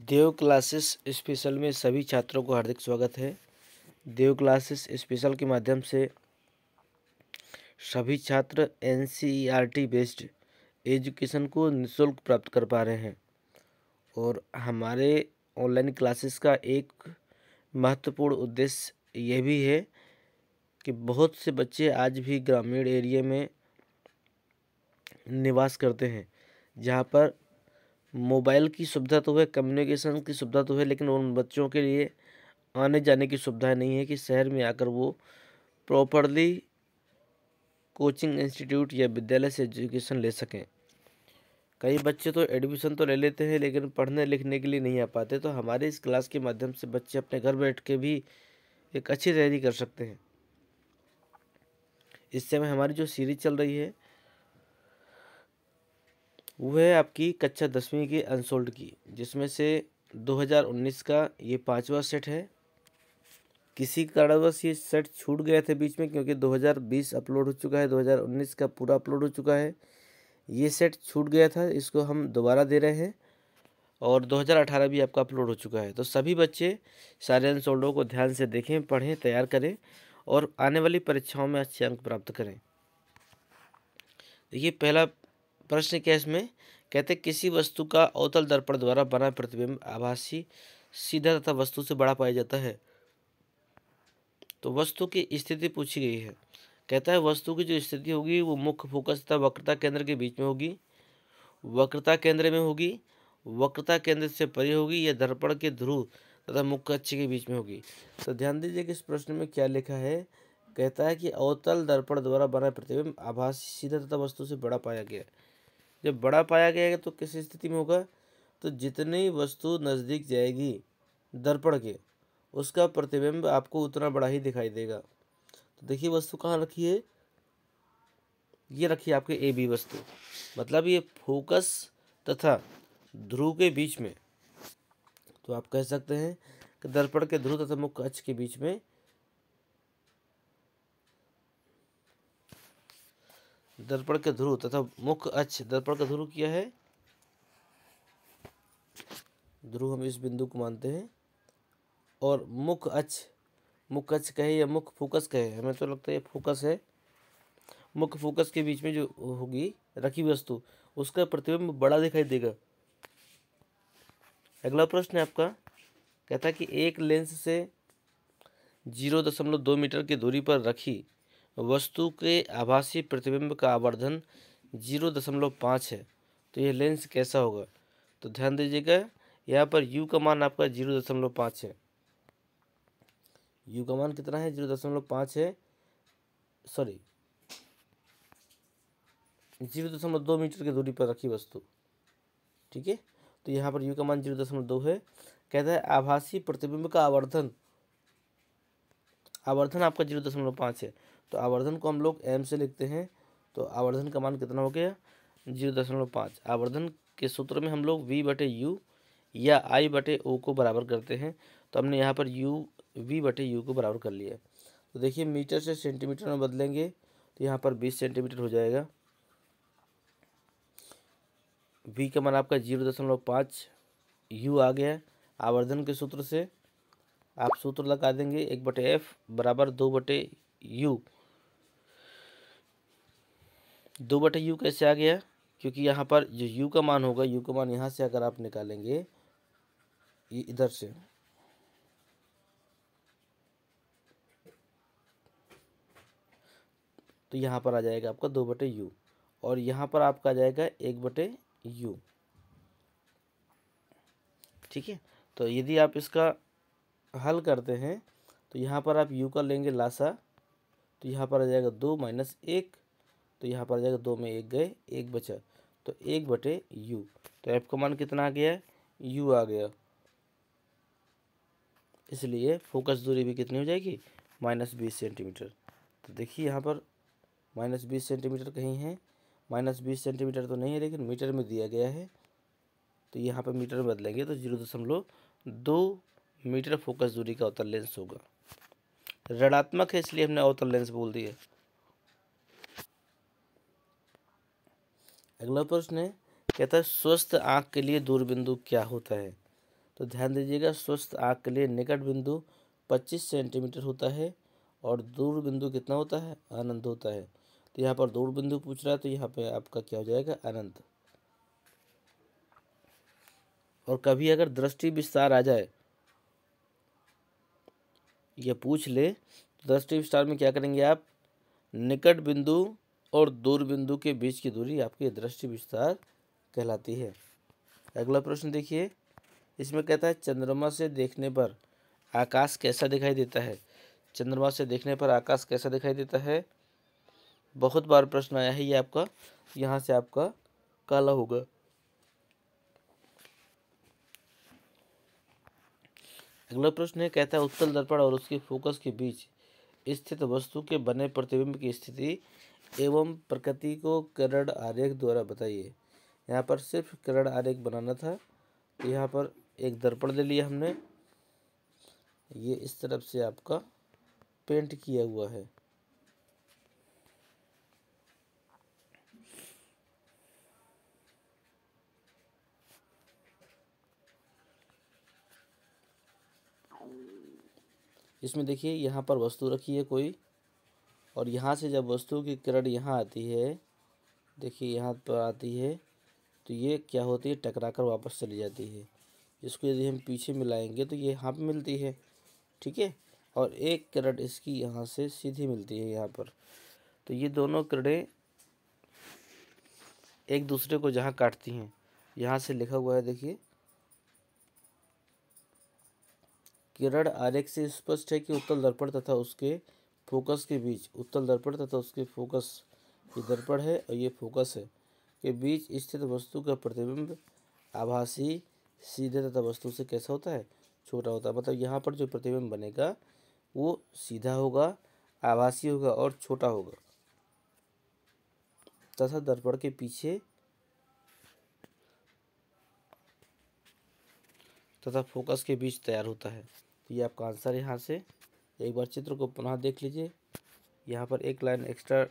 देव classes special में सभी छात्रों को हार्दिक स्वागत है देव क्लासेस स्पेशल के माध्यम से सभी छात्र एन बेस्ड एजुकेशन को निःशुल्क प्राप्त कर पा रहे हैं और हमारे ऑनलाइन क्लासेस का एक महत्वपूर्ण उद्देश्य यह भी है कि बहुत से बच्चे आज भी ग्रामीण एरिया में निवास करते हैं जहाँ पर मोबाइल की सुविधा तो है कम्युनिकेशन की सुविधा तो है लेकिन उन बच्चों के लिए आने जाने की सुविधा नहीं है कि शहर में आकर वो प्रॉपरली कोचिंग इंस्टीट्यूट या विद्यालय से एजुकेशन ले सकें कई बच्चे तो एडमिशन तो ले लेते हैं लेकिन पढ़ने लिखने के लिए नहीं आ पाते तो हमारे इस क्लास के माध्यम से बच्चे अपने घर बैठ के भी एक अच्छी तैयारी कर सकते हैं इस समय हमारी जो सीरीज चल रही है वो है आपकी कक्षा दसवीं की अनसोल्ड की जिसमें से 2019 का ये पांचवा सेट है किसी कारणवश ये सेट छूट गए थे बीच में क्योंकि 2020 अपलोड हो चुका है 2019 का पूरा अपलोड हो चुका है ये सेट छूट गया था इसको हम दोबारा दे रहे हैं और 2018 भी आपका अपलोड हो चुका है तो सभी बच्चे सारे अनसोल्डों को ध्यान से देखें पढ़ें तैयार करें और आने वाली परीक्षाओं में अच्छे अंक प्राप्त करें देखिए पहला प्रश्न क्या इसमें कहते किसी वस्तु का अवतल दर्पण द्वारा बना प्रतिबिंब आभासी सीधा तथा वस्तु से बड़ा पाया जाता है तो वस्तु की स्थिति पूछी गई है कहता है वस्तु की जो स्थिति होगी वो मुख्य फोकस तथा वक्रता केंद्र के बीच में होगी वक्रता केंद्र में होगी वक्रता केंद्र से परे होगी या दर्पण के ध्रुव तथा मुख्य अक्ष के बीच में होगी तो ध्यान दीजिए कि इस प्रश्न में क्या लिखा है कहता है कि अवतल दर्पण द्वारा बना प्रतिबिंब आभासी सीधा तथा वस्तु से बड़ा पाया गया जब बड़ा पाया गया तो किस स्थिति में होगा तो जितनी वस्तु नज़दीक जाएगी दर्पण के उसका प्रतिबिंब आपको उतना बड़ा ही दिखाई देगा तो देखिए वस्तु कहाँ रखी है ये रखी है ए बी वस्तु मतलब ये फोकस तथा ध्रुव के बीच में तो आप कह सकते हैं कि दर्पण के ध्रुव तथा मुख्य अक्ष के बीच में दर्पण के ध्रुव तथा मुख्य अक्ष दर्पण का ध्रुव क्या है ध्रुव हम इस बिंदु को मानते हैं और मुख्य अक्ष मुख्य अक्ष कहे या मुख्य फोकस कहे हमें तो लगता है फोकस है मुख्य फोकस के बीच में जो होगी रखी वस्तु उसका प्रतिबिंब बड़ा दिखाई देगा अगला प्रश्न है आपका कहता है कि एक लेंस से जीरो दशमलव दो मीटर की दूरी पर रखी वस्तु के आभासी प्रतिबिंब का आवर्धन जीरो दशमलव पाँच है तो यह लेंस कैसा होगा तो ध्यान दीजिएगा यहाँ पर यू का मान आपका जीरो दशमलव पाँच है यू का मान कितना है जीरो दशमलव पाँच है सॉरी जीरो दशमलव दो मीटर की दूरी पर रखी वस्तु ठीक है तो यहाँ पर यू का मान जीरो दशमलव दो है कहता है आभासी प्रतिबिंब का आवर्धन आवर्धन आपका जीरो दशमलव पाँच है तो आवर्धन को हम लोग एम से लिखते हैं तो आवर्धन का मान कितना हो गया जीरो दशमलव पाँच आवर्धन के सूत्र में हम लोग वी बटे यू या आई बटे ओ को बराबर करते हैं तो हमने यहाँ पर यू वी बटे यू को बराबर कर लिया तो देखिए मीटर से सेंटीमीटर में बदलेंगे तो यहाँ पर बीस सेंटीमीटर हो जाएगा वी का मान आपका जीरो दशमलव पाँच यू आ गया आवर्धन के सूत्र से आप सूत्र लगा देंगे एक बटे एफ बराबर दो बटे यू दो बटे यू कैसे आ गया क्योंकि यहाँ पर जो यू का मान होगा यू का मान यहाँ से अगर आप निकालेंगे ये इधर से तो यहाँ पर आ जाएगा आपका दो बटे यू और यहाँ पर आपका आ जाएगा एक बटे यू ठीक है तो यदि आप इसका हल करते हैं तो यहाँ पर आप यू का लेंगे लासा तो यहाँ पर आ जाएगा दो माइनस एक तो यहाँ पर आ जाएगा दो में एक गए एक बचा तो एक बटे यू तो एफ का मान कितना आ गया है यू आ गया इसलिए फोकस दूरी भी कितनी हो जाएगी माइनस बीस सेंटीमीटर तो देखिए यहाँ पर माइनस बीस सेंटीमीटर कहीं है माइनस बीस सेंटीमीटर तो नहीं है लेकिन मीटर में दिया गया है तो यहाँ पर मीटर में बदलेंगे तो जीरो दशमलव दो मीटर फोकस दूरी का अवतल लेंस होगा ऋणात्मक है इसलिए हमने अवतल लेंस बोल दिया अगला प्रश्न है कहता है स्वस्थ आँख के लिए दूर बिंदु क्या होता है तो ध्यान दीजिएगा स्वस्थ आँख के लिए निकट बिंदु पच्चीस सेंटीमीटर होता है और दूर बिंदु कितना होता है अनंत होता है तो यहाँ पर दूर बिंदु पूछ रहा है तो यहाँ पे आपका क्या हो जाएगा अनंत और कभी अगर दृष्टि विस्तार आ जाए यह पूछ ले तो दृष्टि विस्तार में क्या करेंगे आप निकट बिंदु और दूर बिंदु के बीच की दूरी आपकी दृष्टि विस्तार कहलाती है अगला प्रश्न देखिए इसमें कहता है चंद्रमा से देखने पर आकाश कैसा दिखाई देता है चंद्रमा से देखने पर आकाश कैसा दिखाई देता है बहुत बार प्रश्न आया है ये आपका यहाँ से आपका काला होगा अगला प्रश्न है कहता है उत्तल दर्पण और उसके फोकस के बीच स्थित वस्तु के बने प्रतिबिंब की स्थिति एवं प्रकृति को करण आरेख द्वारा बताइए यहाँ पर सिर्फ करण आरेख बनाना था तो यहाँ पर एक दर्पण ले लिया हमने ये इस तरफ से आपका पेंट किया हुआ है इसमें देखिए यहाँ पर वस्तु रखी है कोई और यहाँ से जब वस्तु की किरण यहाँ आती है देखिए यहाँ पर आती है तो ये क्या होती है टकरा कर वापस चली जाती है इसको यदि हम पीछे मिलाएंगे तो ये यहाँ पर मिलती है ठीक है और एक किरण इसकी यहाँ से सीधी मिलती है यहाँ पर तो ये दोनों किरणें एक दूसरे को जहाँ काटती हैं यहाँ से लिखा हुआ है देखिए किरण आरेख से स्पष्ट है कि उत्तल दर्पण तथा उसके फोकस के बीच उत्तल दर्पण तथा उसके फोकस ये दर्पण है और ये फोकस है के बीच स्थित वस्तु का प्रतिबिंब आभासी सीधे तथा वस्तु से कैसा होता है छोटा होता है मतलब यहाँ पर जो प्रतिबिंब बनेगा वो सीधा होगा आभासी होगा और छोटा होगा तथा दर्पण के पीछे तथा फोकस के बीच तैयार होता है तो ये आपका आंसर यहाँ से एक बार चित्र को पुनः देख लीजिए यहाँ पर एक लाइन एक्स्ट्रा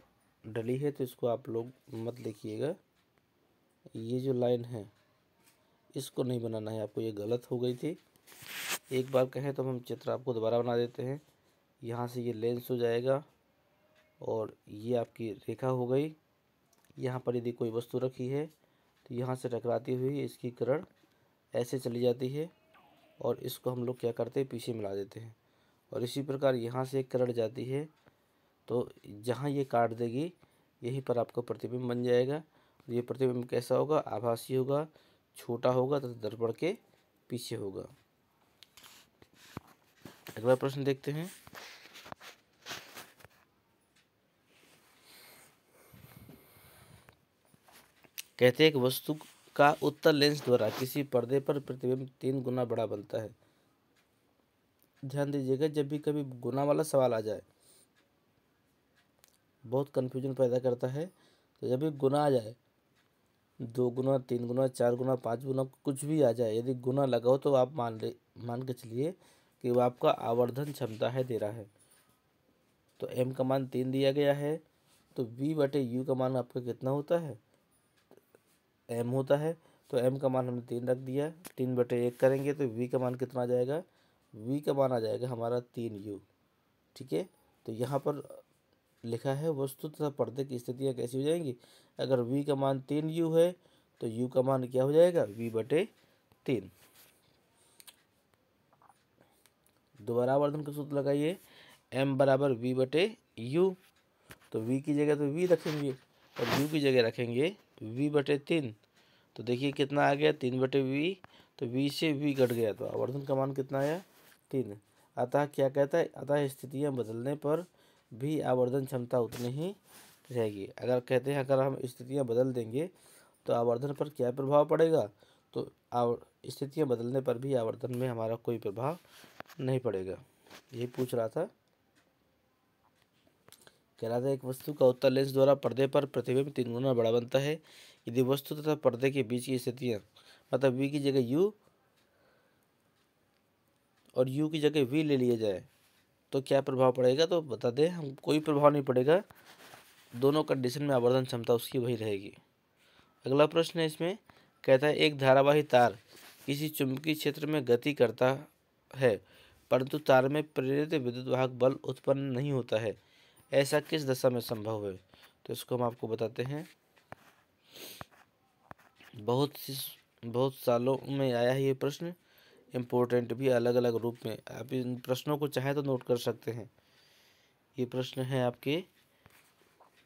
डली है तो इसको आप लोग मत लिखिएगा ये जो लाइन है इसको नहीं बनाना है आपको ये गलत हो गई थी एक बार कहें तो हम चित्र आपको दोबारा बना देते हैं यहाँ से ये लेंस हो जाएगा और ये आपकी रेखा हो गई यहाँ पर यदि कोई वस्तु रखी है तो यहाँ से टकराती हुई इसकी करण ऐसे चली जाती है और इसको हम लोग क्या करते हैं पीछे मिला देते हैं और इसी प्रकार यहाँ से एक करंट जाती है तो जहाँ ये काट देगी यहीं पर आपका प्रतिबिंब बन जाएगा तो ये प्रतिबिंब कैसा होगा आभासी होगा छोटा होगा तथा तो दर्पण के पीछे होगा अगला प्रश्न देखते हैं कहते हैं एक वस्तु का उत्तर लेंस द्वारा किसी पर्दे पर प्रतिबिंब तीन गुना बड़ा बनता है ध्यान दीजिएगा जब भी कभी गुना वाला सवाल आ जाए बहुत कन्फ्यूजन पैदा करता है तो जब भी गुना आ जाए दो गुना तीन गुना चार गुना पाँच गुना कुछ भी आ जाए यदि गुना लगा हो तो आप मान ले मान के चलिए कि वह आपका आवर्धन क्षमता है दे रहा है तो एम का मान तीन दिया गया है तो वी बटे यू का मान आपका कितना होता है एम होता है तो एम का मान हमने तीन रख दिया तीन बटे एक करेंगे तो वी का मान कितना आ जाएगा वी का मान आ जाएगा हमारा तीन यू ठीक है तो यहाँ पर लिखा है वस्तु तथा पर्दे की स्थितियाँ कैसी हो जाएंगी अगर वी का मान तीन यू है तो यू का मान क्या हो जाएगा वी बटे तीन दोबारा वर्धन का सूत्र लगाइए एम बराबर वी बटे यू तो वी की जगह तो वी रखेंगे और यू की जगह रखेंगे वी बटे तीन तो देखिए कितना आ गया तीन बटे वी तो वी से वी कट गया तो आवर्धन का मान कितना आया तीन अतः क्या कहता है अतः स्थितियाँ बदलने पर भी आवर्धन क्षमता उतनी ही रहेगी अगर कहते हैं अगर हम स्थितियाँ बदल देंगे तो आवर्धन पर क्या प्रभाव पड़ेगा तो स्थितियाँ बदलने पर भी आवर्धन में हमारा कोई प्रभाव नहीं पड़ेगा यही पूछ रहा था कह रहा था एक वस्तु का उत्तर लेंस द्वारा पर्दे पर प्रतिबिंब तीन गुना बड़ा बनता है यदि वस्तु तथा पर्दे के बीच की स्थितियाँ मतलब वी की जगह यू और यू की जगह वी ले लिया जाए तो क्या प्रभाव पड़ेगा तो बता दें हम कोई प्रभाव नहीं पड़ेगा दोनों कंडीशन में आवर्धन क्षमता उसकी वही रहेगी अगला प्रश्न है इसमें कहता है एक धारावाही तार किसी चुंबकीय क्षेत्र में गति करता है परंतु तार में प्रेरित विद्युत वाहक बल उत्पन्न नहीं होता है ऐसा किस दशा में संभव है तो इसको हम आपको बताते हैं बहुत बहुत सालों में आया है ये प्रश्न इम्पोर्टेंट भी अलग अलग रूप में आप इन प्रश्नों को चाहे तो नोट कर सकते हैं ये प्रश्न है आपके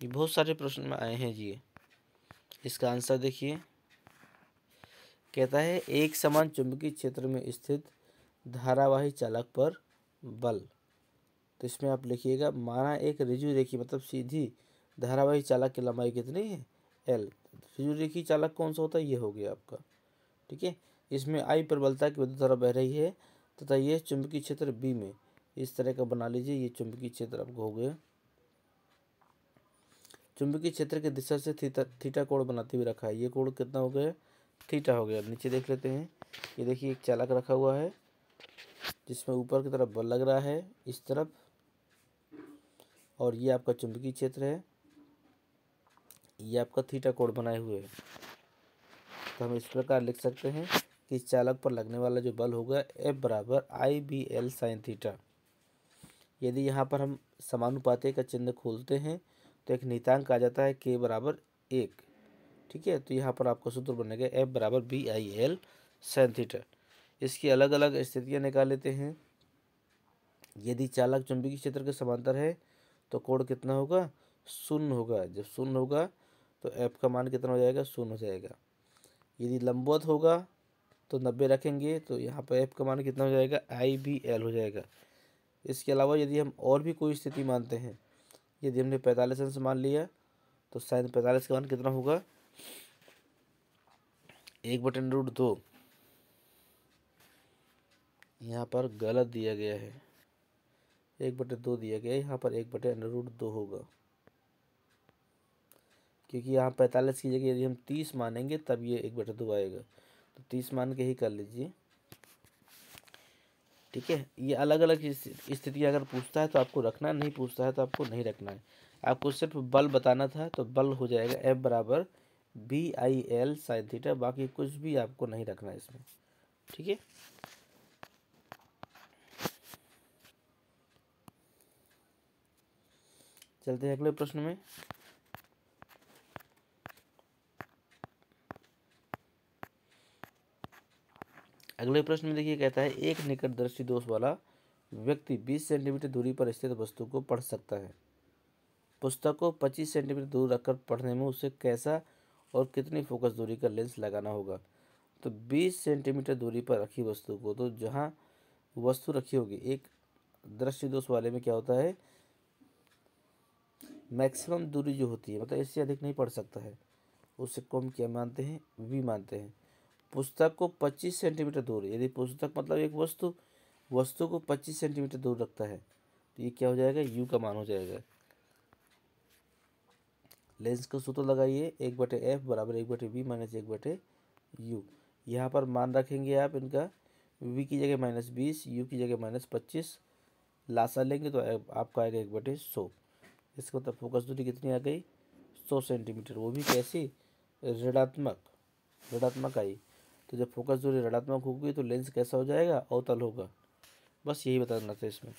ये बहुत सारे प्रश्न में आए हैं जी इसका आंसर देखिए कहता है एक समान चुंबकीय क्षेत्र में स्थित धारावाही चालक पर बल तो इसमें आप लिखिएगा माना एक रिजु रेखी मतलब सीधी धारावाही चालक की लंबाई कितनी है एल रिजु रेखी चालक कौन सा होता है ये हो गया आपका ठीक है इसमें आई प्रबलता की विद्युत धारा बह रही है तथा यह चुंबकीय क्षेत्र बी में इस तरह का बना लीजिए ये चुंबकीय क्षेत्र आपको हो गया चुंबकीय क्षेत्र की दिशा से थीटा थीटा कोण बनाते हुए रखा है ये कोण कितना हो गया थीटा हो गया नीचे देख लेते हैं ये देखिए एक चालक रखा हुआ है जिसमें ऊपर की तरफ बल लग रहा है इस तरफ और ये आपका चुंबकीय क्षेत्र है ये आपका थीटा कोण बनाए हुए है तो हम इस प्रकार लिख सकते हैं कि चालक पर लगने वाला जो बल होगा एफ बराबर I B L sine theta यदि यहाँ पर हम समानुपातिक का चिन्ह खोलते हैं तो एक नितांक आ जाता है के बराबर एक ठीक है तो यहाँ पर आपका सूत्र बनेगा एफ बराबर B I L sine theta इसकी अलग अलग स्थितियाँ निकाल लेते हैं यदि चालक चुंबकीय क्षेत्र के समांतर है तो कोण कितना होगा शून्य होगा जब शून्य होगा तो एफ का मान कितना हो जाएगा शून्य हो जाएगा यदि लंबवत होगा तो नब्बे रखेंगे तो यहाँ पर एफ का मान कितना हो जाएगा आई बी एल हो जाएगा इसके अलावा यदि हम और भी कोई स्थिति मानते हैं यदि हमने पैंतालीस अंश मान लिया तो साइन पैंतालीस का मान कितना होगा एक बटन रूट दो यहाँ पर गलत दिया गया है एक बटे दो दिया गया है यहाँ पर एक बटे अंडर रूट दो होगा क्योंकि यहाँ पैंतालीस की जगह यदि हम तीस मानेंगे तब ये एक बटे दो आएगा तो तीस मान के ही कर लीजिए ठीक है ये अलग अलग स्थिति अगर पूछता है तो आपको रखना नहीं पूछता है तो आपको नहीं रखना है आपको सिर्फ बल बताना था तो बल हो जाएगा एफ बराबर B I L sine theta बाकी कुछ भी आपको नहीं रखना है इसमें ठीक है चलते हैं अगले प्रश्न में अगले प्रश्न में देखिए कहता है एक निकटदर्शी दोष वाला व्यक्ति 20 सेंटीमीटर दूरी पर स्थित वस्तु को पढ़ सकता है पुस्तक को 25 सेंटीमीटर दूर रखकर पढ़ने में उसे कैसा और कितनी फोकस दूरी का लेंस लगाना होगा तो 20 सेंटीमीटर दूरी पर रखी वस्तु को तो जहाँ वस्तु रखी होगी एक दृश्य दोष वाले में क्या होता है मैक्सिमम दूरी जो होती है मतलब इससे अधिक नहीं पढ़ सकता है उसे कम क्या मानते हैं वी मानते हैं पुस्तक को 25 सेंटीमीटर दूर यदि पुस्तक मतलब एक वस्तु वस्तु को 25 सेंटीमीटर दूर रखता है तो ये क्या हो जाएगा यू का मान हो जाएगा लेंस का सूत्र लगाइए एक बटे एफ बराबर एक बटे वी माइनस एक बटे यू यहाँ पर मान रखेंगे आप इनका वी की जगह माइनस बीस यू की जगह माइनस पच्चीस लासा लेंगे तो आपका आएगा एक बटे सौ इसका तो फोकस दूरी कितनी आ गई सौ सेंटीमीटर वो भी कैसी ऋणात्मक ऋणात्मक आई तो जब फोकस दूरी ऋणात्मक होगी तो लेंस कैसा हो जाएगा अवतल होगा बस यही बताना था इसमें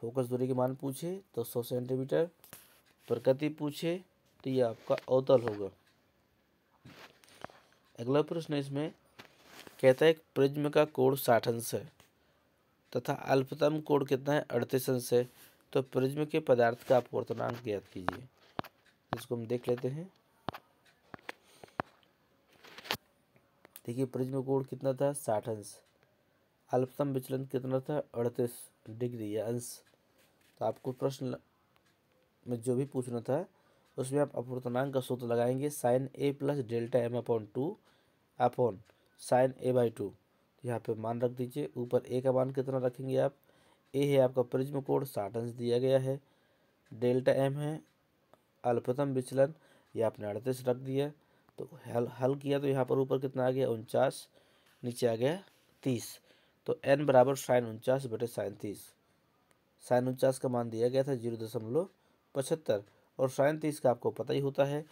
फोकस दूरी के मान पूछे तो सौ सेंटीमीटर प्रकृति पूछे तो ये आपका अवतल होगा अगला प्रश्न इसमें कहता है प्रिज्म का कोण साठ अंश है तथा अल्पतम कोण कितना है अड़तीस अंश है तो प्रिज्म के पदार्थ का अपवर्तनांक ज्ञात कीजिए इसको हम देख लेते हैं देखिए प्रिज्म कोण कितना था साठ अंश अल्पतम विचलन कितना था अड़तीस डिग्री या अंश तो आपको प्रश्न में जो भी पूछना था उसमें आप अपूर्तनांक का सूत्र लगाएंगे sine A plus delta M upon two upon sine A by two यहाँ पे मान रख दीजिए ऊपर ए का मान कितना रखेंगे आप ए है आपका प्रिज्म कोड साठ अंश दिया गया है डेल्टा एम है अल्पतम विचलन ये आपने अड़तीस रख दिया तो हल हल किया तो यहाँ पर ऊपर कितना आ गया उनचास नीचे आ गया तीस तो एन बराबर साइन उनचास बटे साइन तीस साइन उनचास का मान दिया गया था जीरो दशमलव पचहत्तर और साइन तीस का आपको पता ही होता है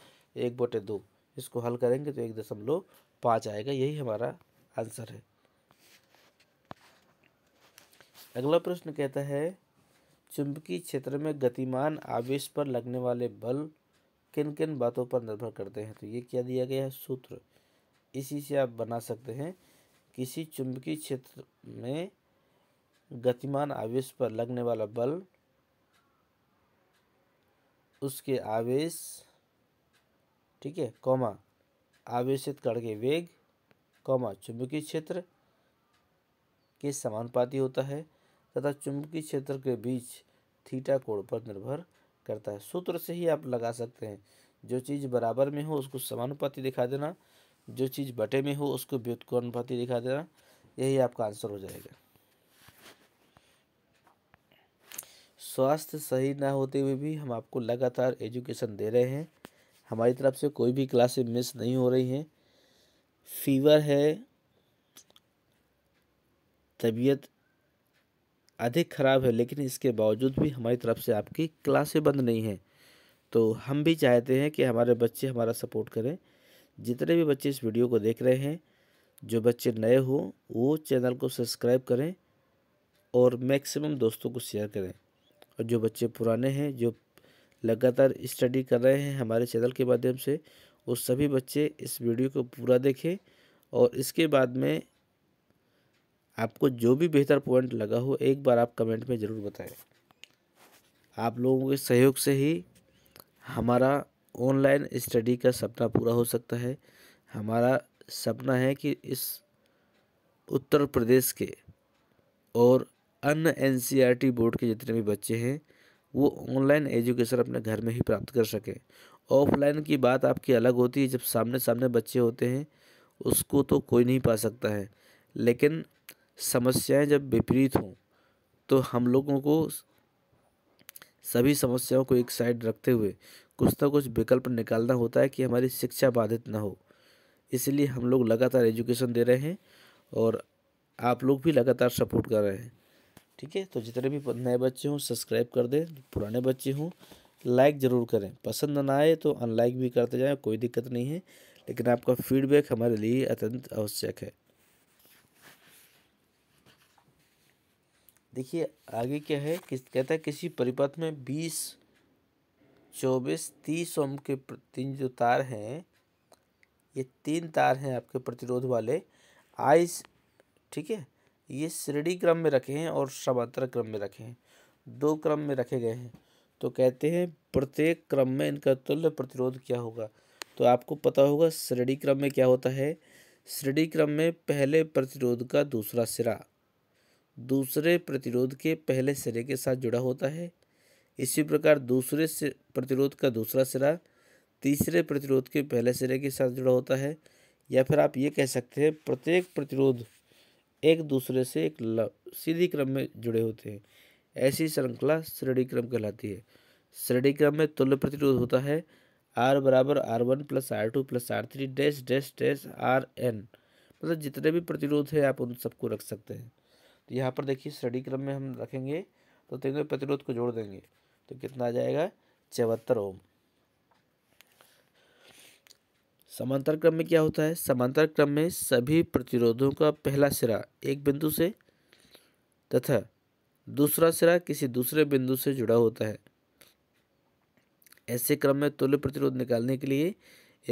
एक बटे दो इसको हल करेंगे तो एक दशमलव पाँच आएगा यही हमारा आंसर है अगला प्रश्न कहता है चुंबकीय क्षेत्र में गतिमान आवेश पर लगने वाले बल किन किन बातों पर निर्भर करते हैं तो ये क्या दिया गया है सूत्र इसी से आप बना सकते हैं किसी चुंबकीय क्षेत्र में गतिमान आवेश पर लगने वाला बल उसके आवेश ठीक है कौमा आवेशित कण के वेग कौमा चुंबकीय क्षेत्र के समानुपाती होता है तथा चुंबकीय क्षेत्र के बीच थीटा कोण पर निर्भर करता है सूत्र से ही आप लगा सकते हैं जो चीज़ बराबर में हो उसको समानुपाति दिखा देना जो चीज़ बटे में हो उसको व्युत्कोणपाती दिखा देना यही आपका आंसर हो जाएगा स्वास्थ्य सही ना होते हुए भी हम आपको लगातार एजुकेशन दे रहे हैं हमारी तरफ से कोई भी क्लासें मिस नहीं हो रही हैं फीवर है तबीयत अधिक ख़राब है लेकिन इसके बावजूद भी हमारी तरफ से आपकी क्लासें बंद नहीं हैं तो हम भी चाहते हैं कि हमारे बच्चे हमारा सपोर्ट करें जितने भी बच्चे इस वीडियो को देख रहे हैं जो बच्चे नए हों वो चैनल को सब्सक्राइब करें और मैक्सिमम दोस्तों को शेयर करें और जो बच्चे पुराने हैं जो लगातार स्टडी कर रहे हैं हमारे चैनल के माध्यम से वो सभी बच्चे इस वीडियो को पूरा देखें और इसके बाद में आपको जो भी बेहतर पॉइंट लगा हो एक बार आप कमेंट में ज़रूर बताएं आप लोगों के सहयोग से ही हमारा ऑनलाइन स्टडी का सपना पूरा हो सकता है हमारा सपना है कि इस उत्तर प्रदेश के और अन्य एन बोर्ड e के जितने भी बच्चे हैं वो ऑनलाइन एजुकेशन अपने घर में ही प्राप्त कर सकें ऑफलाइन की बात आपकी अलग होती है जब सामने सामने बच्चे होते हैं उसको तो कोई नहीं पा सकता है लेकिन समस्याएं जब विपरीत हों तो हम लोगों को सभी समस्याओं को एक साइड रखते हुए कुछ ना कुछ विकल्प निकालना होता है कि हमारी शिक्षा बाधित ना हो इसलिए हम लोग लगातार एजुकेशन दे रहे हैं और आप लोग भी लगातार सपोर्ट कर रहे हैं ठीक है तो जितने भी नए बच्चे हों सब्सक्राइब कर दें पुराने बच्चे हों लाइक ज़रूर करें पसंद ना आए तो अनलाइक भी करते जाएं कोई दिक्कत नहीं है लेकिन आपका फीडबैक हमारे लिए अत्यंत आवश्यक है देखिए आगे क्या है किस कहता है किसी परिपथ में बीस चौबीस तीस ओम के तीन जो तार हैं ये तीन तार हैं आपके प्रतिरोध वाले आइस ठीक है ये श्रेणी क्रम में रखे हैं और समांतर क्रम में रखे हैं दो क्रम में रखे गए हैं तो कहते हैं प्रत्येक क्रम में इनका तुल्य प्रतिरोध क्या होगा तो आपको पता होगा श्रेणी क्रम में क्या होता है श्रेणी क्रम में पहले प्रतिरोध का दूसरा सिरा दूसरे प्रतिरोध के पहले सिरे के साथ जुड़ा होता है इसी प्रकार दूसरे प्रतिरोध का दूसरा सिरा तीसरे प्रतिरोध के पहले सिरे के साथ जुड़ा होता है या फिर आप ये कह सकते हैं प्रत्येक प्रतिरोध एक दूसरे से एक सीधी क्रम में जुड़े होते हैं ऐसी श्रृंखला श्रेणी क्रम कहलाती है श्रेणी क्रम में तुल्य प्रतिरोध होता है आर बराबर R one plus R two plus R three dash dash dash R N मतलब जितने भी प्रतिरोध हैं आप उन सबको रख सकते हैं तो यहाँ पर देखिए श्रेणी क्रम में हम रखेंगे तो तेंदुए प्रतिरोध को जोड़ देंगे तो कितना आ जाएगा चौहत्तर ओम समांतर क्रम में क्या होता है समांतर क्रम में सभी प्रतिरोधों का पहला सिरा एक बिंदु से तथा दूसरा सिरा किसी दूसरे बिंदु से जुड़ा होता है ऐसे क्रम में तुल्य प्रतिरोध निकालने के लिए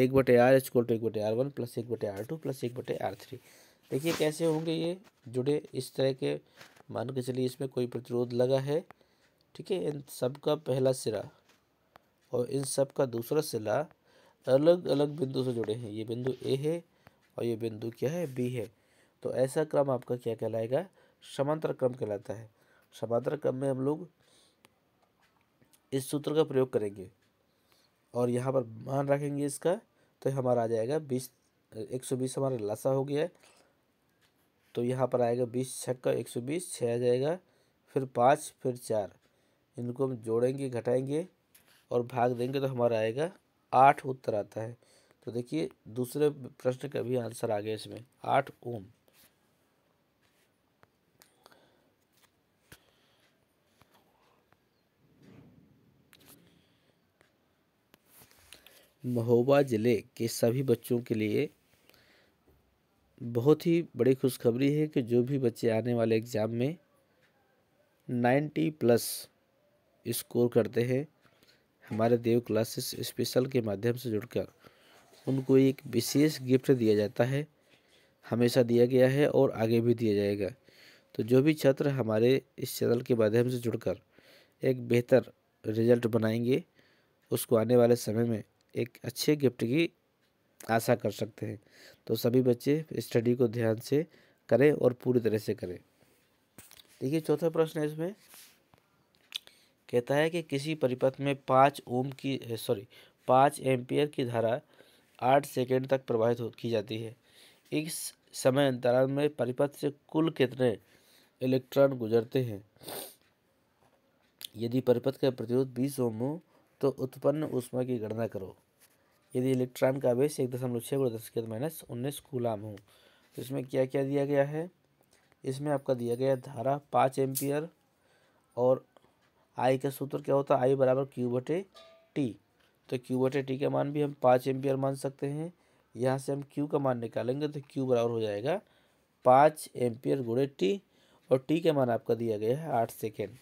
एक बटे आर एच को एक बटे आर वन प्लस एक बटे आर टू प्लस एक बटे आर थ्री देखिए कैसे होंगे ये जुड़े इस तरह के मान के चलिए इसमें कोई प्रतिरोध लगा है ठीक है इन सब का पहला सिरा और इन सब का दूसरा सिला अलग अलग बिंदु से जुड़े हैं ये बिंदु ए है और ये बिंदु क्या है बी है तो ऐसा क्रम आपका क्या कहलाएगा समांतर क्रम कहलाता है समांतर क्रम में हम लोग इस सूत्र का प्रयोग करेंगे और यहाँ पर मान रखेंगे इसका तो हमारा आ जाएगा बीस एक सौ बीस हमारा लासा हो गया है तो यहाँ पर आएगा बीस छक्का एक सौ बीस छः आ जाएगा फिर पाँच फिर चार इनको हम जोड़ेंगे घटाएंगे और भाग देंगे तो हमारा आएगा आठ उत्तर आता है तो देखिए दूसरे प्रश्न का भी आंसर आ गया इसमें आठ ओम महोबा ज़िले के सभी बच्चों के लिए बहुत ही बड़ी खुशखबरी है कि जो भी बच्चे आने वाले एग्ज़ाम में नाइन्टी प्लस स्कोर करते हैं हमारे देव क्लासेस स्पेशल के माध्यम से जुड़कर उनको एक विशेष गिफ्ट दिया जाता है हमेशा दिया गया है और आगे भी दिया जाएगा तो जो भी छात्र हमारे इस चैनल के माध्यम से जुड़कर एक बेहतर रिजल्ट बनाएंगे उसको आने वाले समय में एक अच्छे गिफ्ट की आशा कर सकते हैं तो सभी बच्चे स्टडी को ध्यान से करें और पूरी तरह से करें देखिए चौथा प्रश्न है इसमें कहता है कि किसी परिपथ में पाँच ओम की सॉरी पाँच एम्पियर की धारा आठ सेकेंड तक प्रवाहित की जाती है इस समय अंतराल में परिपथ से कुल कितने इलेक्ट्रॉन गुजरते हैं यदि परिपथ का प्रतिरोध बीस ओम हो तो उत्पन्न ऊष्मा की गणना करो यदि इलेक्ट्रॉन का आवेश एक दशमलव छः गुड़ दस के माइनस तो उन्नीस कूलाम हो तो इसमें क्या क्या दिया गया है इसमें आपका दिया गया धारा पाँच एम्पियर और आई का सूत्र क्या होता है आई बराबर क्यू बटे टी तो क्यू बटे टी का मान भी हम पाँच एम्पियर मान सकते हैं यहाँ से हम क्यू का मान निकालेंगे तो क्यू बराबर हो जाएगा पाँच एम्पियर गुड़े टी और टी का मान आपका दिया गया है आठ सेकेंड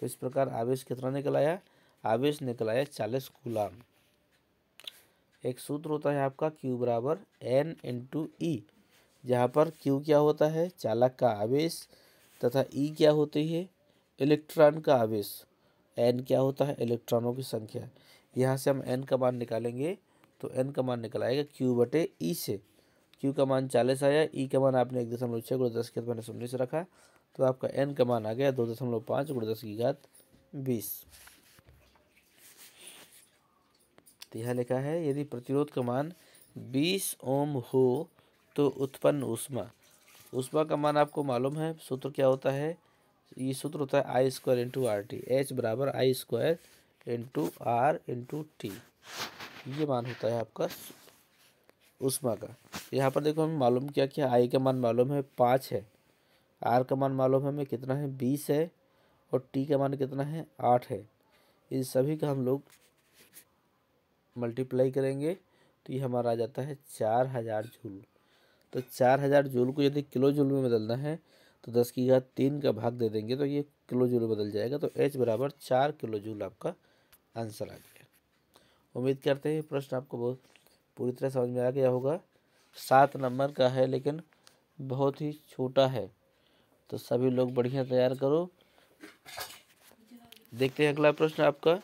तो इस प्रकार आवेश कितना निकल आया आवेश निकल आया चालीस गुलाम एक सूत्र होता है आपका Q बराबर एन इंटू ई जहाँ पर Q क्या होता है चालक का आवेश तथा E क्या होती है इलेक्ट्रॉन का आवेश एन क्या होता है इलेक्ट्रॉनों की संख्या यहाँ से हम एन का मान निकालेंगे तो एन का मान निकल आएगा क्यू बटे ई e से क्यू का मान चालीस आया ई e का मान आपने एक दशमलव छः गुड़ दस के मैंने सुनने से रखा तो आपका एन का मान आ गया दो दशमलव पाँच गुड़ दस की घात बीस तो यहाँ लिखा है यदि प्रतिरोध का मान बीस ओम हो तो उत्पन्न उष्मा उष्मा का मान आपको मालूम है सूत्र क्या होता है ये सूत्र होता है I square into R T H बराबर I square into R into T ये मान होता है आपका उष्मा का यहाँ पर देखो हमें मालूम क्या क्या आई का मान मालूम है पाँच है आर का मान मालूम है हमें कितना है बीस है और टी का मान कितना है आठ है इन सभी का हम लोग मल्टीप्लाई करेंगे तो ये हमारा आ जाता है चार हज़ार जूल तो चार हज़ार जूल को यदि किलो जूल में बदलना है तो दस की घात तीन का भाग दे देंगे तो ये किलो जूल बदल जाएगा तो एच बराबर चार किलो जूल आपका आंसर आ गया उम्मीद करते हैं प्रश्न आपको बहुत पूरी तरह समझ में आ गया होगा सात नंबर का है लेकिन बहुत ही छोटा है तो सभी लोग बढ़िया तैयार करो देखते हैं अगला प्रश्न आपका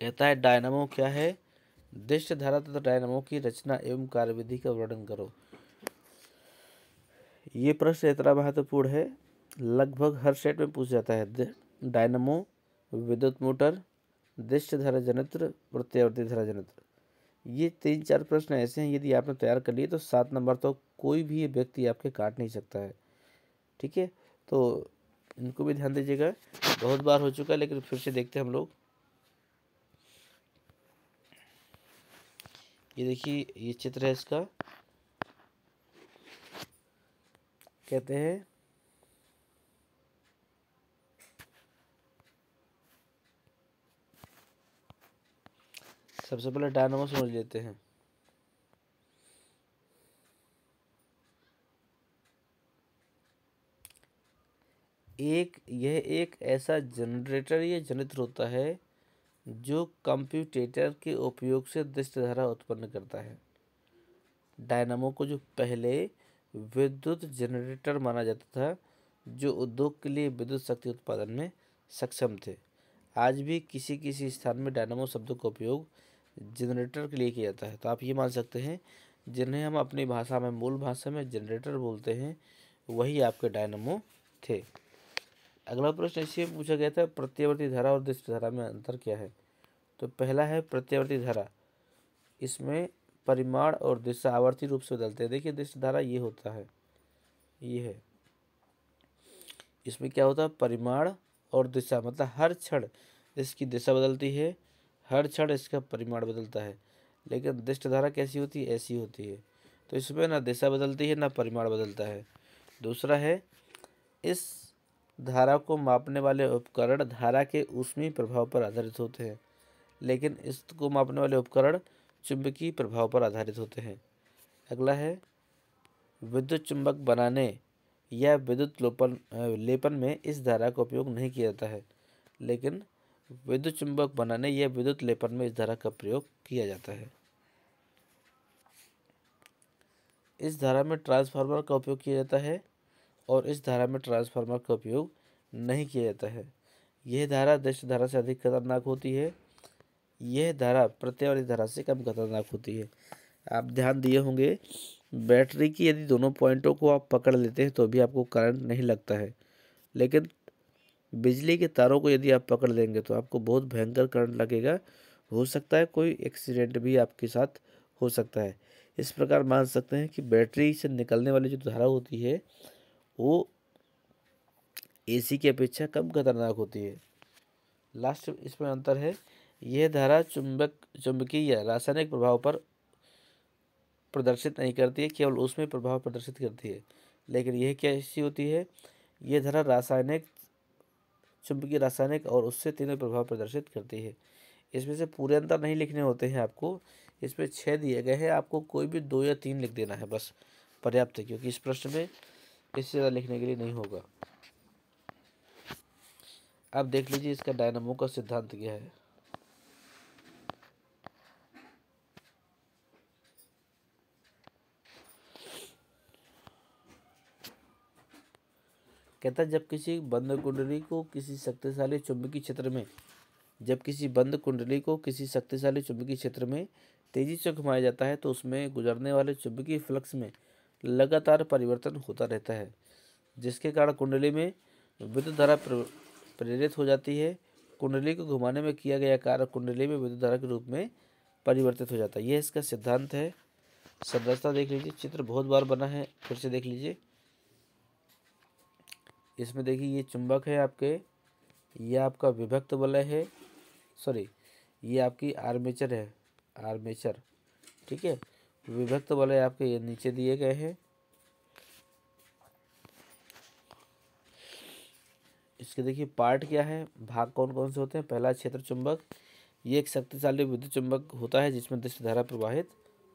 कहता है डायनामो क्या है दृष्ट धारा तथा डायनमो डायनामो की रचना एवं कार्यविधि का वर्णन करो ये प्रश्न इतना महत्वपूर्ण है लगभग हर सेट में पूछ जाता है डायनामो विद्युत मोटर दृष्ट धारा जनित्र प्रत्यावर्ती धारा जनित्र ये तीन चार प्रश्न ऐसे हैं यदि आपने तैयार कर लिए तो सात नंबर तो कोई भी व्यक्ति आपके काट नहीं सकता है ठीक है तो इनको भी ध्यान दीजिएगा बहुत बार हो चुका है लेकिन फिर से देखते हैं हम लोग ये देखिए ये चित्र है इसका कहते हैं सबसे पहले डायनामो समझ लेते हैं एक यह एक ऐसा जनरेटर या जनित्र होता है जो कंप्यूटेटर के उपयोग से दृष्ट धारा उत्पन्न करता है डायनामो को जो पहले विद्युत जनरेटर माना जाता था जो उद्योग के लिए विद्युत शक्ति उत्पादन में सक्षम थे आज भी किसी किसी स्थान में डायनामो शब्द का उपयोग जनरेटर के लिए किया जाता है तो आप ये मान सकते हैं जिन्हें हम अपनी भाषा में मूल भाषा में जनरेटर बोलते हैं वही आपके डायनामो थे अगला प्रश्न इससे पूछा गया था प्रत्यावर्ती धारा और दृष्टि धारा में अंतर क्या है तो पहला है प्रत्यावर्ती धारा इसमें परिमाण और दिशा आवर्ती रूप से बदलते हैं देखिए दृश्य धारा ये होता है ये है इसमें क्या होता है परिमाण और दिशा मतलब हर क्षण इसकी दिशा बदलती है हर क्षण इसका परिमाण बदलता है लेकिन दृष्ट धारा कैसी होती है ऐसी होती है तो इसमें ना दिशा बदलती है ना परिमाण बदलता है दूसरा है इस धारा को मापने वाले उपकरण धारा के ऊष्मीय प्रभाव पर आधारित होते हैं लेकिन इसको मापने वाले उपकरण चुंबकीय प्रभाव पर आधारित होते हैं अगला है विद्युत चुंबक बनाने या विद्युत लोपन लेपन में इस धारा का उपयोग नहीं किया जाता है लेकिन विद्युत चुंबक बनाने या विद्युत लेपन में इस धारा का प्रयोग किया जाता है इस धारा में ट्रांसफार्मर का उपयोग किया जाता है और इस धारा में ट्रांसफार्मर का उपयोग नहीं किया जाता है यह धारा दृश्य धारा से अधिक खतरनाक होती है यह धारा प्रत्यावर्ती धारा से कम खतरनाक होती है आप ध्यान दिए होंगे बैटरी की यदि दोनों पॉइंटों को आप पकड़ लेते हैं तो भी आपको करंट नहीं लगता है लेकिन बिजली के तारों को यदि आप पकड़ लेंगे तो आपको बहुत भयंकर करंट लगेगा हो सकता है कोई एक्सीडेंट भी आपके साथ हो सकता है इस प्रकार मान सकते हैं कि बैटरी से निकलने वाली जो धारा होती है वो एसी की अपेक्षा कम खतरनाक होती है लास्ट इसमें अंतर है यह धारा चुंबक चुंबकीय रासायनिक प्रभाव पर प्रदर्शित नहीं करती है केवल उसमें प्रभाव प्रदर्शित करती है लेकिन यह कैसी होती है यह धारा रासायनिक चुंबकीय रासायनिक और उससे तीनों प्रभाव प्रदर्शित करती है इसमें से पूरे अंतर नहीं लिखने होते हैं आपको इसमें छः दिए गए हैं आपको कोई भी दो या तीन लिख देना है बस पर्याप्त है क्योंकि इस प्रश्न में इससे ज़्यादा लिखने के लिए नहीं होगा अब देख लीजिए इसका डायनामो का सिद्धांत क्या है कहता है जब किसी बंद कुंडली को किसी शक्तिशाली चुंबकीय क्षेत्र में जब किसी बंद कुंडली को किसी शक्तिशाली चुंबकीय क्षेत्र में तेजी से घुमाया जाता है तो उसमें गुजरने वाले चुंबकीय फ्लक्स में लगातार परिवर्तन होता रहता है जिसके कारण कुंडली में विद्युत धारा प्रेरित हो जाती है कुंडली को घुमाने में किया गया कार्य कुंडली में विद्युत धारा के रूप में परिवर्तित हो जाता है यह इसका सिद्धांत है संरचना देख लीजिए चित्र बहुत बार बना है फिर से देख लीजिए इसमें देखिए ये चुंबक है आपके ये आपका विभक्त वलय है सॉरी ये आपकी आर्मेचर है आर्मेचर ठीक है विभक्त वलय आपके ये नीचे दिए गए हैं इसके देखिए पार्ट क्या है भाग कौन कौन से होते हैं पहला क्षेत्र चुंबक ये एक शक्तिशाली विद्युत चुंबक होता है जिसमें दृष्ट धारा प्रवाहित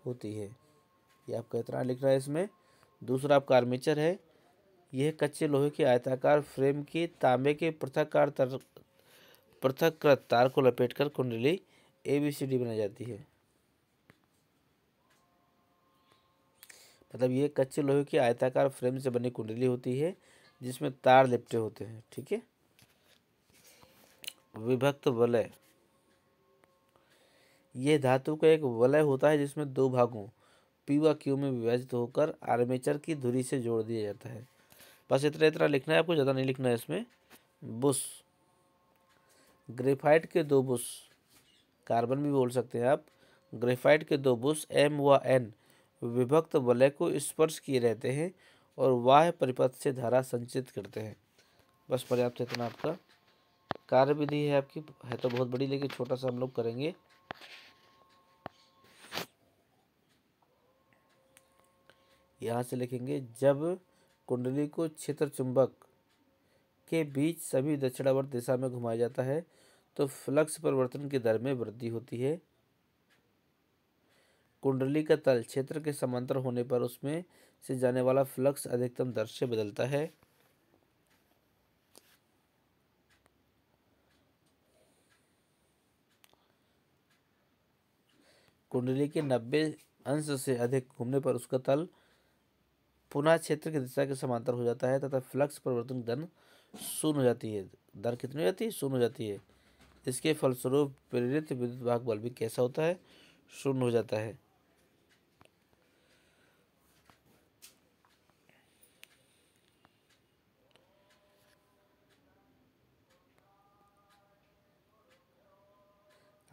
होती है ये आपका इतना लिख रहा है इसमें दूसरा आपका आर्मेचर है यह कच्चे लोहे के आयताकार फ्रेम के तांबे के पृथककार पृथककृत तार को लपेटकर कुंडली ए बी सी डी बनाई जाती है मतलब ये कच्चे लोहे के आयताकार फ्रेम से बनी कुंडली होती है जिसमें तार लिपटे होते हैं ठीक है विभक्त वलय यह धातु का एक वलय होता है जिसमें दो भागों पी व क्यू में विभाजित होकर आर्मेचर की धुरी से जोड़ दिया जाता है बस इतना इतना लिखना है आपको ज़्यादा नहीं लिखना है इसमें बुश ग्रेफाइट के दो बुश कार्बन भी बोल सकते हैं आप ग्रेफाइट के दो बुश एम व एन विभक्त वलय को स्पर्श किए रहते हैं और वाह परिपथ से धारा संचित करते हैं बस पर्याप्त इतना आपका कार्य विधि है आपकी है तो बहुत बड़ी लेकिन छोटा सा हम लोग करेंगे यहाँ से लिखेंगे जब कुंडली को क्षेत्र चुंबक के बीच सभी दक्षिणावर्त दिशा में घुमाया जाता है तो फ्लक्स परिवर्तन की दर में वृद्धि होती है कुंडली का तल क्षेत्र के समांतर होने पर उसमें से जाने वाला फ्लक्स अधिकतम दर से बदलता है कुंडली के नब्बे अंश से अधिक घूमने पर उसका तल पुनः क्षेत्र की दिशा के समांतर हो जाता है तथा फ्लक्स परिवर्तन दर शून्य हो जाती है दर कितनी हो जाती है शून्य हो जाती है इसके फलस्वरूप प्रेरित विद्युत भाग बल भी कैसा होता है शून्य हो जाता है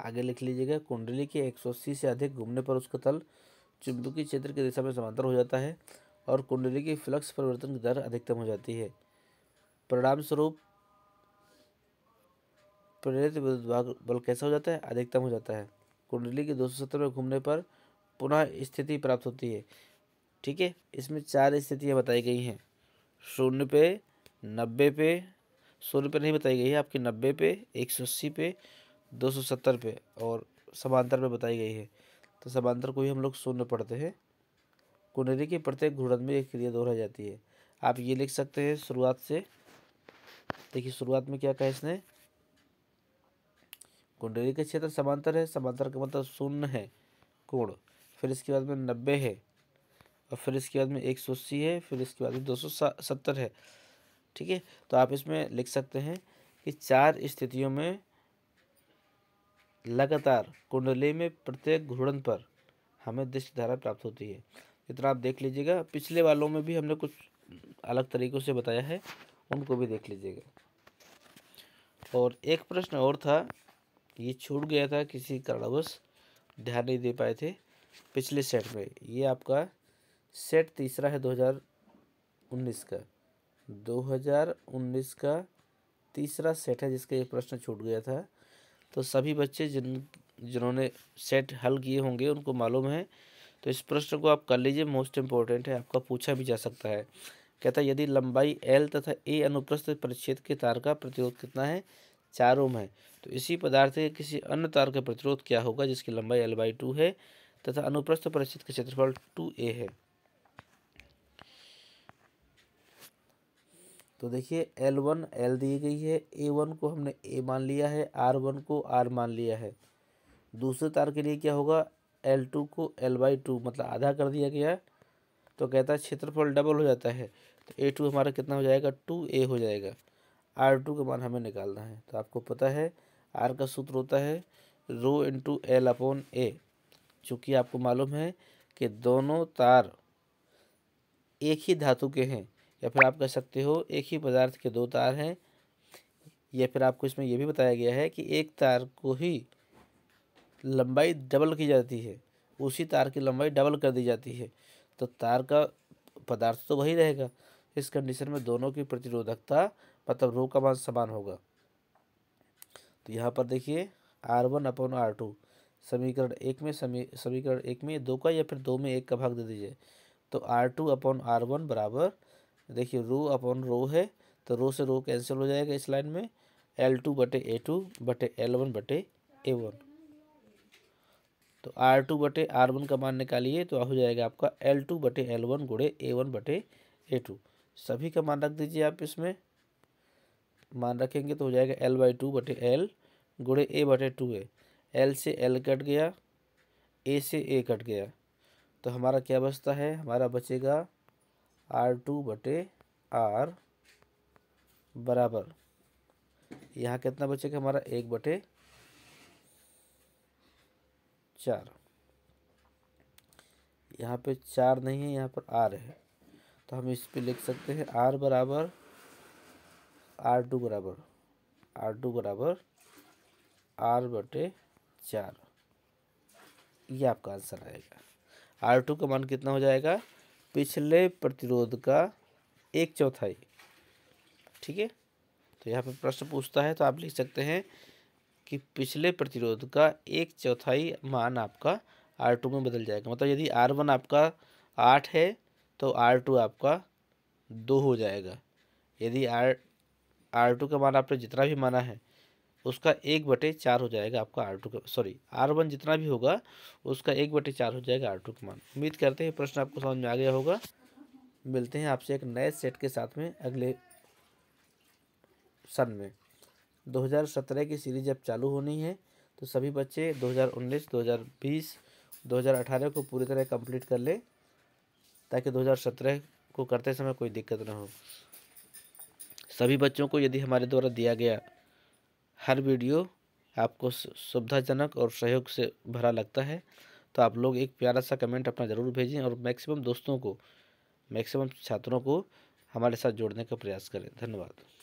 आगे लिख लीजिएगा कुंडली के 180 से अधिक घूमने पर उसका तल चुंबकीय क्षेत्र की दिशा में समांतर हो जाता है और कुंडली की फ्लक्स परिवर्तन की दर अधिकतम हो जाती है परिणाम स्वरूप प्रेरित विद्युत बल कैसा हो जाता है अधिकतम हो जाता है कुंडली के दो में घूमने पर पुनः स्थिति प्राप्त होती है ठीक है इसमें चार स्थितियाँ बताई गई हैं शून्य पे नब्बे पे शून्य पे नहीं बताई गई है आपकी नब्बे पे एक सौ अस्सी पे दो सौ सत्तर पे और समांतर पे बताई गई है तो समांतर को ही हम लोग शून्य पढ़ते हैं कुंडली के प्रत्येक घूर्णन में एक क्रिया दोहराई जाती है आप ये लिख सकते हैं शुरुआत से देखिए शुरुआत में क्या कहा इसने कुंडली का क्षेत्र समांतर है समांतर का मतलब शून्य है कोण फिर इसके बाद में नब्बे है और फिर इसके बाद में एक सौ अस्सी है फिर इसके बाद में दो सौ सत्तर है ठीक है तो आप इसमें लिख सकते हैं कि चार स्थितियों में लगातार कुंडली में प्रत्येक घूर्णन पर हमें दृष्टि धारा प्राप्त होती है इतना आप देख लीजिएगा पिछले वालों में भी हमने कुछ अलग तरीक़ों से बताया है उनको भी देख लीजिएगा और एक प्रश्न और था ये छूट गया था किसी कारणवश ध्यान नहीं दे पाए थे पिछले सेट में ये आपका सेट तीसरा है 2019 का 2019 का तीसरा सेट है जिसका ये प्रश्न छूट गया था तो सभी बच्चे जिन जिन्होंने सेट हल किए होंगे उनको मालूम है तो इस प्रश्न को आप कर लीजिए मोस्ट इम्पोर्टेंट है आपका पूछा भी जा सकता है कहता है यदि लंबाई एल तथा ए अनुप्रस्थ परिच्छेद के तार का प्रतिरोध कितना है चार ओम है तो इसी पदार्थ के किसी अन्य तार का प्रतिरोध क्या होगा जिसकी लंबाई एल बाई है तथा अनुप्रस्थ परिच्छेद का क्षेत्रफल टू है तो देखिए एल वन एल दी गई है ए वन को हमने ए मान लिया है आर वन को आर मान लिया है दूसरे तार के लिए क्या होगा एल टू को एल बाई टू मतलब आधा कर दिया गया तो कहता है क्षेत्रफल डबल हो जाता है तो ए टू हमारा कितना हो जाएगा टू ए हो जाएगा आर टू का मान हमें निकालना है तो आपको पता है आर का सूत्र होता है rho into L upon A चूँकि आपको मालूम है कि दोनों तार एक ही धातु के हैं या फिर आप कह सकते हो एक ही पदार्थ के दो तार हैं या फिर आपको इसमें यह भी बताया गया है कि एक तार को ही लंबाई डबल की जाती है उसी तार की लंबाई डबल कर दी जाती है तो तार का पदार्थ तो वही रहेगा इस कंडीशन में दोनों की प्रतिरोधकता मतलब रो का मान समान होगा तो यहाँ पर देखिए R one upon R two समीकरण एक में समी समीकरण एक में दो का या फिर दो में एक का भाग दे दीजिए तो R two upon R one बराबर देखिए रो अपॉन रो है तो रो से रो कैंसिल हो जाएगा इस लाइन में एल टू बटे ए टू बटे एल वन बटे ए वन तो आर टू बटे आर वन का मान निकालिए तो हो जाएगा आपका एल टू बटे एल वन गुड़े ए वन बटे ए टू सभी का मान रख दीजिए आप इसमें मान रखेंगे तो हो जाएगा एल बाई टू बटे एल गुड़े ए बटे टू ए एल से एल कट गया ए से ए कट गया तो हमारा क्या बचता है हमारा बचेगा आर टू बटे आर बराबर यहाँ कितना बचेगा हमारा एक बटे चार यहाँ पे चार नहीं है यहाँ पर आर है तो हम इस पर लिख सकते हैं आर बराबर आर टू बराबर आर टू बराबर आर बटे चार ये आपका आंसर आएगा आर टू का मान कितना हो जाएगा पिछले प्रतिरोध का एक चौथाई ठीक है तो यहाँ पर प्रश्न पूछता है तो आप लिख सकते हैं कि पिछले प्रतिरोध का एक चौथाई मान आपका आर टू में बदल जाएगा मतलब यदि आर वन आपका आठ है तो आर टू आपका दो हो जाएगा यदि आर आर टू का मान आपने जितना भी माना है उसका एक बटे चार हो जाएगा आपका आर टू का सॉरी आर वन जितना भी होगा उसका एक बटे चार हो जाएगा आर टू का मान उम्मीद करते हैं प्रश्न आपको समझ में आ गया होगा मिलते हैं आपसे एक नए सेट के साथ में अगले सन में 2017 की सीरीज जब चालू होनी है तो सभी बच्चे 2019, 2020, 2018 को पूरी तरह कंप्लीट कर लें ताकि 2017 को करते समय कोई दिक्कत ना हो सभी बच्चों को यदि हमारे द्वारा दिया गया हर वीडियो आपको सुविधाजनक और सहयोग से भरा लगता है तो आप लोग एक प्यारा सा कमेंट अपना ज़रूर भेजें और मैक्सिमम दोस्तों को मैक्सिमम छात्रों को हमारे साथ जोड़ने का प्रयास करें धन्यवाद